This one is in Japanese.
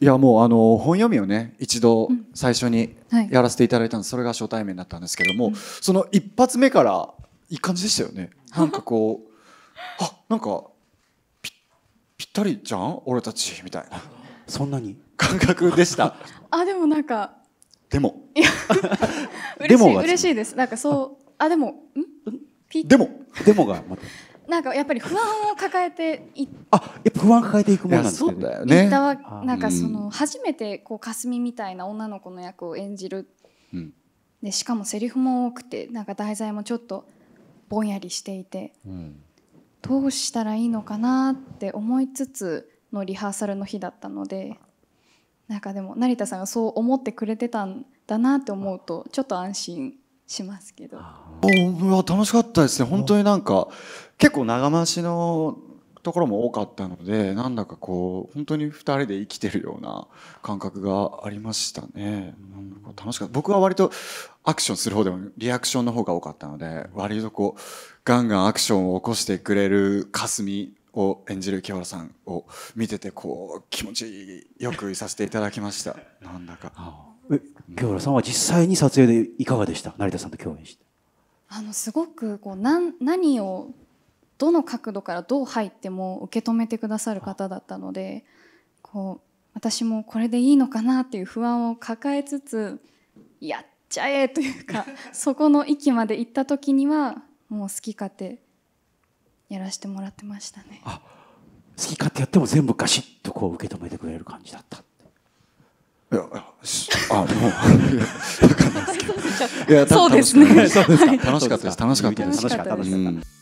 いやもうあの本読みをね一度最初にやらせていただいたんそれが初対面だったんですけども、その一発目からいい感じでしたよねなんかこうあなんかぴぴったりじゃん俺たちみたいなそんなに感覚でした あでもなんかでもいや 嬉しい嬉しいですなんかそうあでもんでもでもがまたなんかやっぱり不安を抱えていあやっぱ不安抱えていくもんなんですね。なんかその初めてこうかすみみたいな女の子の役を演じる、うん、でしかもセリフも多くてなんか題材もちょっとぼんやりしていて、うん、どうしたらいいのかなって思いつつのリハーサルの日だったのでなんかでも成田さんがそう思ってくれてたんだなって思うとちょっと安心しますけど。お楽しかったですね本当になんか結構長回しのところも多かったのでなんだかこう本当に2人で生きてるような感覚がありましたね。なんか楽しかった僕は割とアクションする方でもリアクションの方が多かったので割とこうガンガンアクションを起こしてくれる霞を演じる清原さんを見ててこう気持ちよくいさせていただきました。なんだか清原さんは実際に撮影でいかがでした成田さんと共演して。あのすごくこうな何をどの角度からどう入っても受け止めてくださる方だったのでこう私もこれでいいのかなっていう不安を抱えつつやっちゃえというか そこの域まで行った時にはもう好き勝手やらせてもらってましたねあ好き勝手やっても全部ガシッとこう受け止めてくれる感じだったいやあもういやそうですね楽しかったです楽しかったです楽しかった